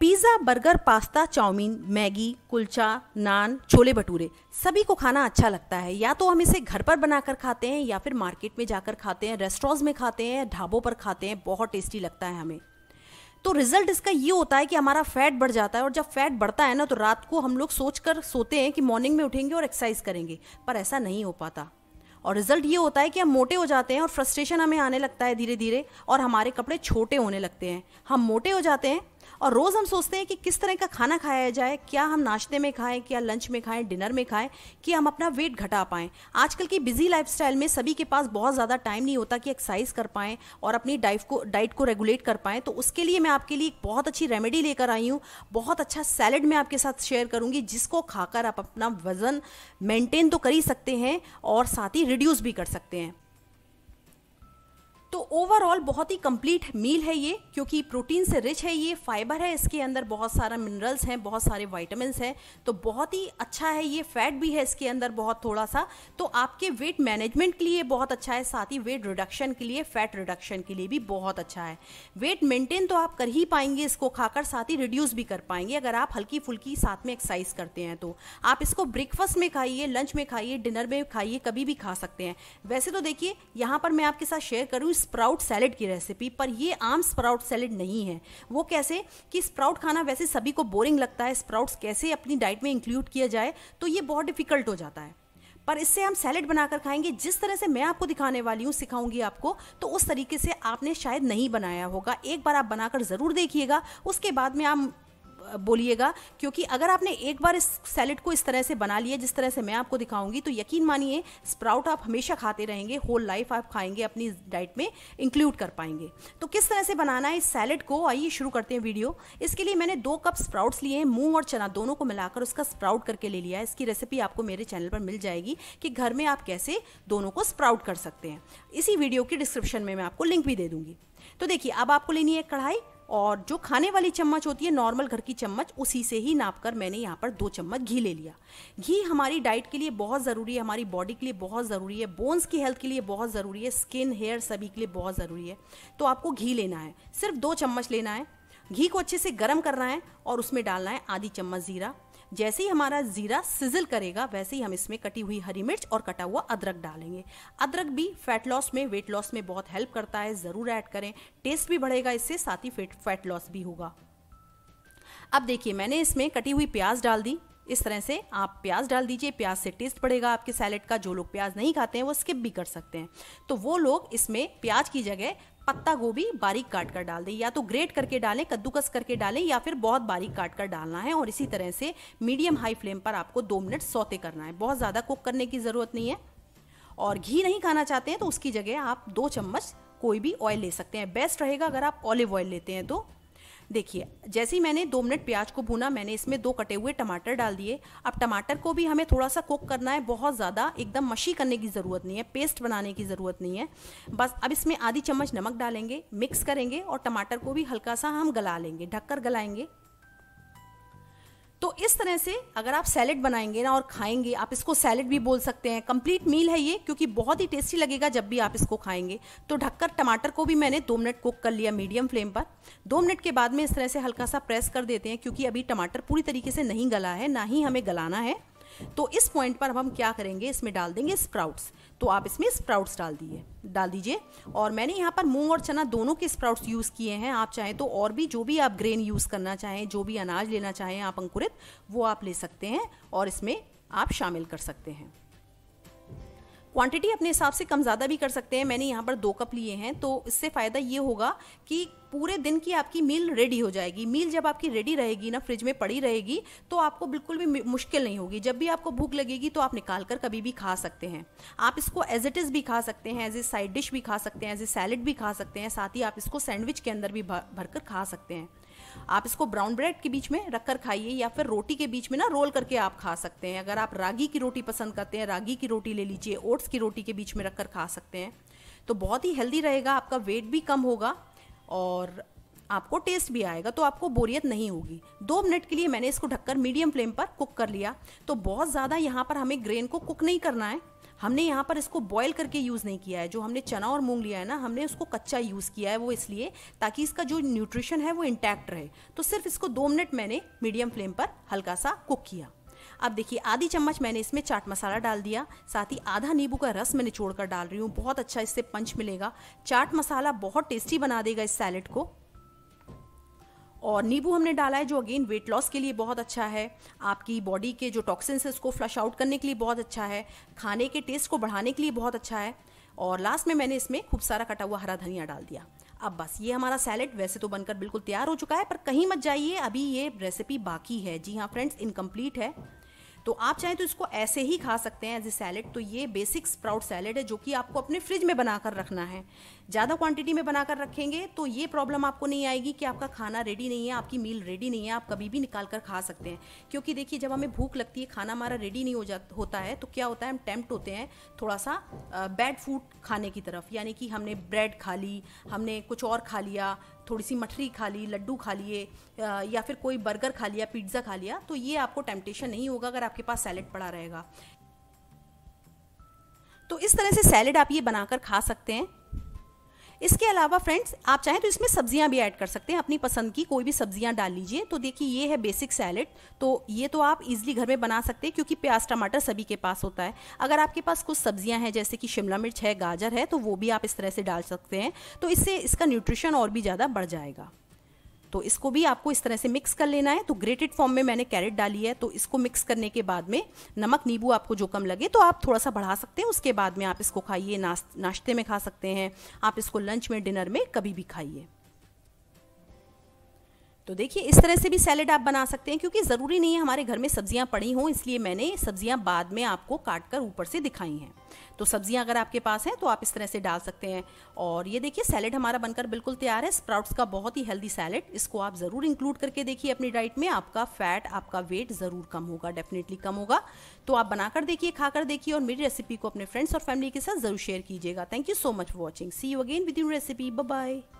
pizza burger pasta chow mein Maggi kulcha naan chole bhature सभी को खाना अच्छा लगता है या तो हम इसे घर पर बनाकर खाते हैं या फिर मार्केट में जाकर खाते हैं रेस्टोरेंट्स में खाते हैं ढाबों पर खाते हैं बहुत टेस्टी लगता है हमें तो रिजल्ट इसका ये होता है कि हमारा फैट बढ़ जाता है और जब फैट बढ़ता है ना तो रात को हम लोग सोच कर सोते हैं कि मॉर्निंग में उठेंगे और एक्सरसाइज करेंगे पर ऐसा नहीं हो पाता और रिजल्ट ये होता है कि हम मोटे हो जाते हैं और फ्रस्ट्रेशन हमें आने लगता है धीरे धीरे और हमारे कपड़े छोटे होने लगते हैं हम मोटे हो जाते हैं और रोज़ हम सोचते हैं कि किस तरह का खाना खाया जाए क्या हम नाश्ते में खाएं क्या लंच में खाएं डिनर में खाएं कि हम अपना वेट घटा पाएं आजकल की बिजी लाइफस्टाइल में सभी के पास बहुत ज़्यादा टाइम नहीं होता कि एक्सरसाइज कर पाएँ और अपनी डाइट को डाइट को रेगुलेट कर पाएं तो उसके लिए मैं आपके लिए एक बहुत अच्छी रेमेडी लेकर आई हूँ बहुत अच्छा सैलड मैं आपके साथ शेयर करूँगी जिसको खाकर आप अपना वज़न मेंटेन तो कर ही सकते हैं और साथ ही रिड्यूस भी कर सकते हैं ओवरऑल बहुत ही कंप्लीट मील है ये क्योंकि प्रोटीन से रिच है ये फाइबर है इसके अंदर बहुत सारा मिनरल्स हैं बहुत सारे वाइटामिन हैं तो बहुत ही अच्छा है ये फैट भी है इसके अंदर बहुत थोड़ा सा तो आपके वेट मैनेजमेंट के लिए बहुत अच्छा है साथ ही वेट रिडक्शन के लिए फैट रिडक्शन के लिए भी बहुत अच्छा है वेट मेंटेन तो आप कर ही पाएंगे इसको खाकर साथ ही रिड्यूस भी कर पाएंगे अगर आप हल्की फुल्की साथ में एक्सरसाइज करते हैं तो आप इसको ब्रेकफास्ट में खाइए लंच में खाइए डिनर में खाइए कभी भी खा सकते हैं वैसे तो देखिए यहाँ पर मैं आपके साथ शेयर करूँ स्प्राउट सैलेड की रेसिपी पर ये आम स्प्राउट सैलेड नहीं है वो कैसे कि स्प्राउट खाना वैसे सभी को बोरिंग लगता है स्प्राउट्स कैसे अपनी डाइट में इंक्लूड किया जाए तो ये बहुत डिफिकल्ट हो जाता है पर इससे हम सैलेड बनाकर खाएंगे जिस तरह से मैं आपको दिखाने वाली हूँ सिखाऊंगी आपको तो उस तरीके से आपने शायद नहीं बनाया होगा एक बार आप बनाकर ज़रूर देखिएगा उसके बाद में आप बोलिएगा क्योंकि अगर आपने एक बार इस सैलेड को इस तरह से बना लिया जिस तरह से मैं आपको दिखाऊंगी तो यकीन मानिए स्प्राउट आप हमेशा खाते रहेंगे होल लाइफ आप खाएंगे अपनी डाइट में इंक्लूड कर पाएंगे तो किस तरह से बनाना है इस सैलेड को आइए शुरू करते हैं वीडियो इसके लिए मैंने दो कप स्प्राउट्स लिए हैं मूंग और चना दोनों को मिलाकर उसका स्प्राउट करके ले लिया है इसकी रेसिपी आपको मेरे चैनल पर मिल जाएगी कि घर में आप कैसे दोनों को स्प्राउट कर सकते हैं इसी वीडियो की डिस्क्रिप्शन में मैं आपको लिंक भी दे दूंगी तो देखिए अब आपको लेनी है कढ़ाई और जो खाने वाली चम्मच होती है नॉर्मल घर की चम्मच उसी से ही नाप कर मैंने यहाँ पर दो चम्मच घी ले लिया घी हमारी डाइट के लिए बहुत ज़रूरी है हमारी बॉडी के लिए बहुत ज़रूरी है बोन्स की हेल्थ के लिए बहुत ज़रूरी है स्किन हेयर सभी के लिए बहुत ज़रूरी है तो आपको घी लेना है सिर्फ दो चम्मच लेना है घी को अच्छे से गर्म करना है और उसमें डालना है आधी चम्मच ज़ीरा जैसे ही हमारा ज़ीरा सिजल करेगा वैसे ही हम इसमें कटी हुई हरी मिर्च और कटा हुआ अदरक डालेंगे अदरक भी फैट लॉस में वेट लॉस में बहुत हेल्प करता है ज़रूर ऐड करें टेस्ट भी बढ़ेगा इससे साथ ही फैट फैट लॉस भी होगा अब देखिए मैंने इसमें कटी हुई प्याज डाल दी इस तरह से आप प्याज डाल दीजिए प्याज से टेस्ट बढ़ेगा आपके सैलेड का जो लोग प्याज नहीं खाते हैं वो स्किप भी कर सकते हैं तो वो लोग इसमें प्याज की जगह पत्ता गोभी बारीक काट कर डाल दें या तो ग्रेट करके डालें कद्दूकस करके डालें या फिर बहुत बारीक काट कर डालना है और इसी तरह से मीडियम हाई फ्लेम पर आपको दो मिनट सौते करना है बहुत ज़्यादा कुक करने की ज़रूरत नहीं है और घी नहीं खाना चाहते हैं तो उसकी जगह आप दो चम्मच कोई भी ऑयल ले सकते हैं बेस्ट रहेगा अगर आप ऑलिव ऑयल लेते हैं तो देखिए जैसे ही मैंने दो मिनट प्याज को भुना मैंने इसमें दो कटे हुए टमाटर डाल दिए अब टमाटर को भी हमें थोड़ा सा कुक करना है बहुत ज़्यादा एकदम मशी करने की ज़रूरत नहीं है पेस्ट बनाने की ज़रूरत नहीं है बस अब इसमें आधी चम्मच नमक डालेंगे मिक्स करेंगे और टमाटर को भी हल्का सा हम गला लेंगे ढककर गलाएंगे तो इस तरह से अगर आप सैलेड बनाएंगे ना और खाएंगे आप इसको सैलेड भी बोल सकते हैं कंप्लीट मील है ये क्योंकि बहुत ही टेस्टी लगेगा जब भी आप इसको खाएंगे तो ढककर टमाटर को भी मैंने दो मिनट कुक कर लिया मीडियम फ्लेम पर दो मिनट के बाद में इस तरह से हल्का सा प्रेस कर देते हैं क्योंकि अभी टमाटर पूरी तरीके से नहीं गला है ना ही हमें गलाना है तो इस पॉइंट पर अब हम क्या करेंगे इसमें डाल देंगे स्प्राउट्स तो आप इसमें स्प्राउट्स डाल दिए डाल दीजिए और मैंने यहाँ पर मूंग और चना दोनों के स्प्राउट्स यूज़ किए हैं आप चाहें तो और भी जो भी आप ग्रेन यूज़ करना चाहें जो भी अनाज लेना चाहें आप अंकुरित वो आप ले सकते हैं और इसमें आप शामिल कर सकते हैं क्वांटिटी अपने हिसाब से कम ज़्यादा भी कर सकते हैं मैंने यहाँ पर दो कप लिए हैं तो इससे फ़ायदा ये होगा कि पूरे दिन की आपकी मील रेडी हो जाएगी मील जब आपकी रेडी रहेगी ना फ्रिज में पड़ी रहेगी तो आपको बिल्कुल भी मुश्किल नहीं होगी जब भी आपको भूख लगेगी तो आप निकाल कर कभी भी खा सकते हैं आप इसको एज इट इज़ भी खा सकते हैं एज ए साइड डिश भी खा सकते हैं एज ए सैलड भी खा सकते हैं साथ ही आप इसको सैंडविच के अंदर भी भर कर खा सकते हैं आप इसको ब्राउन ब्रेड के बीच में रखकर खाइए या फिर रोटी के बीच में ना रोल करके आप खा सकते हैं अगर आप रागी की रोटी पसंद करते हैं रागी की रोटी ले लीजिए ओट्स की रोटी के बीच में रखकर खा सकते हैं तो बहुत ही हेल्दी रहेगा आपका वेट भी कम होगा और आपको टेस्ट भी आएगा तो आपको बोरियत नहीं होगी दो मिनट के लिए मैंने इसको ढककर मीडियम फ्लेम पर कुक कर लिया तो बहुत ज़्यादा यहाँ पर हमें ग्रेन को कुक नहीं करना है हमने यहाँ पर इसको बॉयल करके यूज़ नहीं किया है जो हमने चना और मूंग लिया है ना हमने उसको कच्चा यूज़ किया है वो इसलिए ताकि इसका जो न्यूट्रिशन है वो इंटैक्ट रहे तो सिर्फ इसको दो मिनट मैंने मीडियम फ्लेम पर हल्का सा कुक किया अब देखिए आधी चम्मच मैंने इसमें चाट मसाला डाल दिया साथ ही आधा नींबू का रस मैंने छोड़कर डाल रही हूँ बहुत अच्छा इससे पंच मिलेगा चाट मसाला बहुत टेस्टी बना देगा इस सैलेड को और नींबू हमने डाला है जो अगेन वेट लॉस के लिए बहुत अच्छा है आपकी बॉडी के जो टॉक्सिन्स है उसको फ्लश आउट करने के लिए बहुत अच्छा है खाने के टेस्ट को बढ़ाने के लिए बहुत अच्छा है और लास्ट में मैंने इसमें खूब सारा कटा हुआ हरा धनिया डाल दिया अब बस ये हमारा सैलेड वैसे तो बनकर बिल्कुल तैयार हो चुका है पर कहीं मत जाइए अभी ये रेसिपी बाकी है जी हाँ फ्रेंड्स इनकम्प्लीट है तो आप चाहें तो इसको ऐसे ही खा सकते हैं एज ए सैलड तो ये बेसिक स्प्राउट सैलड है जो कि आपको अपने फ्रिज में बनाकर रखना है ज़्यादा क्वांटिटी में बनाकर रखेंगे तो ये प्रॉब्लम आपको नहीं आएगी कि आपका खाना रेडी नहीं है आपकी मील रेडी नहीं है आप कभी भी निकाल कर खा सकते हैं क्योंकि देखिए जब हमें भूख लगती है खाना हमारा रेडी नहीं हो जा होता है तो क्या होता है हम टेम्प्ट होते हैं थोड़ा सा बैड फूड खाने की तरफ यानी कि हमने ब्रेड खा ली हमने कुछ और खा लिया थोड़ी सी मठरी खा ली लड्डू खा लिए या फिर कोई बर्गर खा लिया पिज्ज़ा खा लिया तो ये आपको टेम्पटेशन नहीं होगा अगर आपके पास सैलड पड़ा रहेगा तो इस तरह से सैलड आप ये बनाकर खा सकते हैं इसके अलावा फ्रेंड्स आप चाहें तो इसमें सब्जियां भी ऐड कर सकते हैं अपनी पसंद की कोई भी सब्जियां डाल लीजिए तो देखिए ये है बेसिक सैलड तो ये तो आप इजीली घर में बना सकते हैं क्योंकि प्याज टमाटर सभी के पास होता है अगर आपके पास कुछ सब्जियां हैं जैसे कि शिमला मिर्च है गाजर है तो वो भी आप इस तरह से डाल सकते हैं तो इससे इसका न्यूट्रिशन और भी ज़्यादा बढ़ जाएगा तो इसको भी आपको इस तरह से मिक्स कर लेना है तो ग्रेटेड फॉर्म में मैंने कैरेट डाली है तो इसको मिक्स करने के बाद में नमक नींबू आपको जो कम लगे तो आप थोड़ा सा बढ़ा सकते हैं उसके बाद में आप इसको खाइए नाश्ते में खा सकते हैं आप इसको लंच में डिनर में कभी भी खाइए तो देखिए इस तरह से भी सैलेड आप बना सकते हैं क्योंकि ज़रूरी नहीं है हमारे घर में सब्जियां पड़ी हों इसलिए मैंने सब्जियां बाद में आपको काट कर ऊपर से दिखाई हैं तो सब्जियां अगर आपके पास हैं तो आप इस तरह से डाल सकते हैं और ये देखिए सैलेड हमारा बनकर बिल्कुल तैयार है स्प्राउट्स का बहुत ही हेल्दी सैलेड इसको आप ज़रूर इंक्लूड करके देखिए अपनी डाइट में आपका फैट आपका वेट ज़रूर कम होगा डेफिनेटली कम होगा तो आप बनाकर देखिए खाकर देखिए और मेरी रेसिपी को अपने फ्रेंड्स और फैमिली के साथ ज़रूर शेयर कीजिएगा thank you so much for watching see you again with you recipe bye